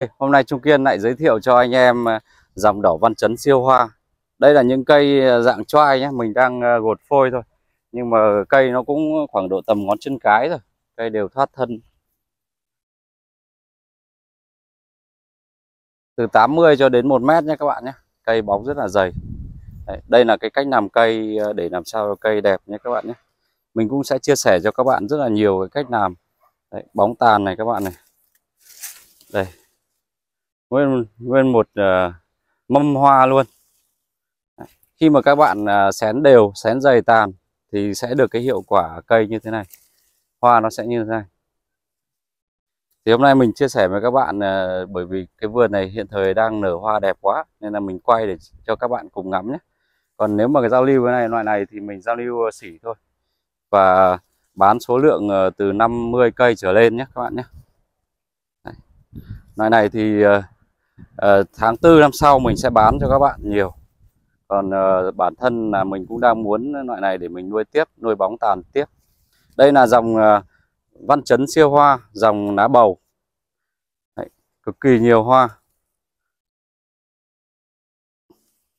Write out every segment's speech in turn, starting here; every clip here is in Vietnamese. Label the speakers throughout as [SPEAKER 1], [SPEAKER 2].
[SPEAKER 1] Hôm nay Trung Kiên lại giới thiệu cho anh em ờ, dòng đỏ văn chấn siêu hoa. Đây là những cây ờ, dạng choai nhé, mình đang ờ, gột phôi thôi. Nhưng mà cây nó cũng khoảng độ tầm ngón chân cái rồi, cây đều thoát thân. Từ 80 cho đến 1 mét nhé các bạn nhé, cây bóng rất là dày. Đấy, đây là cái cách làm cây để làm sao cây đẹp nhé các bạn nhé. Mình cũng sẽ chia sẻ cho các bạn rất là nhiều cái cách làm. Đấy, bóng tàn này các bạn này. Đây, nguyên nguyên một uh, mâm hoa luôn khi mà các bạn uh, xén đều xén dày tàn thì sẽ được cái hiệu quả cây như thế này hoa nó sẽ như thế này thì hôm nay mình chia sẻ với các bạn uh, bởi vì cái vườn này hiện thời đang nở hoa đẹp quá nên là mình quay để cho các bạn cùng ngắm nhé còn nếu mà cái giao lưu cái này loại này thì mình giao lưu xỉ thôi và bán số lượng từ 50 cây trở lên nhé các bạn nhé loại này thì Ờ, tháng tư năm sau mình sẽ bán cho các bạn nhiều còn uh, bản thân là mình cũng đang muốn loại này để mình nuôi tiếp nuôi bóng tàn tiếp đây là dòng uh, văn chấn siêu hoa dòng lá bầu Đấy, cực kỳ nhiều hoa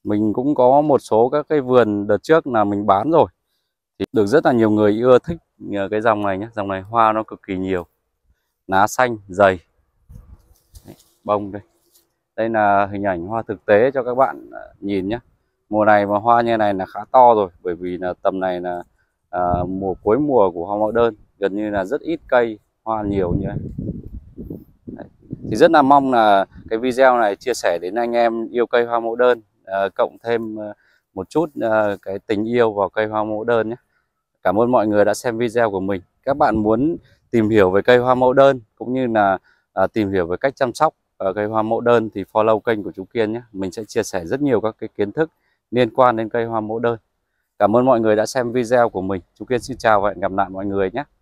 [SPEAKER 1] mình cũng có một số các cái vườn đợt trước là mình bán rồi thì được rất là nhiều người ưa thích cái dòng này nhé dòng này hoa nó cực kỳ nhiều lá xanh dày Đấy, bông đây đây là hình ảnh hoa thực tế cho các bạn à, nhìn nhé mùa này mà hoa như này là khá to rồi bởi vì là tầm này là à, mùa cuối mùa của hoa mẫu đơn gần như là rất ít cây hoa nhiều như Đấy. thì rất là mong là cái video này chia sẻ đến anh em yêu cây hoa mẫu đơn à, cộng thêm à, một chút à, cái tình yêu vào cây hoa mẫu đơn nhé cảm ơn mọi người đã xem video của mình các bạn muốn tìm hiểu về cây hoa mẫu đơn cũng như là à, tìm hiểu về cách chăm sóc Ờ, cây hoa mẫu đơn thì follow kênh của chú Kiên nhé. Mình sẽ chia sẻ rất nhiều các cái kiến thức liên quan đến cây hoa mẫu đơn. Cảm ơn mọi người đã xem video của mình. Chú Kiên xin chào và hẹn gặp lại mọi người nhé.